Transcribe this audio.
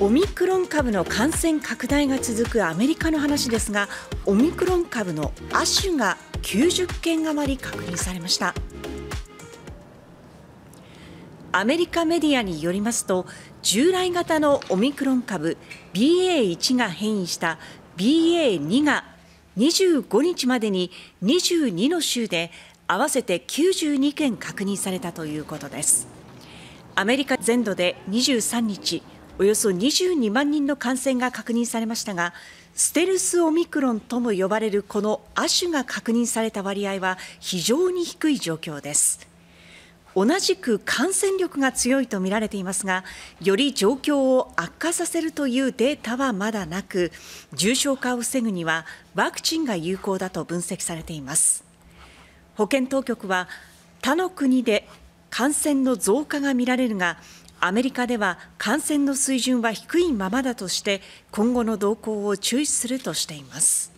オミクロン株の感染拡大が続くアメリカの話ですがオミクロン株の亜種が90件余り確認されましたアメリカメディアによりますと従来型のオミクロン株 BA.1 が変異した BA.2 が25日までに22の州で合わせて92件確認されたということですアメリカ全土で23日およそ22万人の感染が確認されましたが、ステルスオミクロンとも呼ばれるこの亜種が確認された割合は非常に低い状況です。同じく感染力が強いとみられていますが、より状況を悪化させるというデータはまだなく、重症化を防ぐにはワクチンが有効だと分析されています。保健当局は他の国で感染の増加が見られるが、アメリカでは感染の水準は低いままだとして、今後の動向を注視するとしています。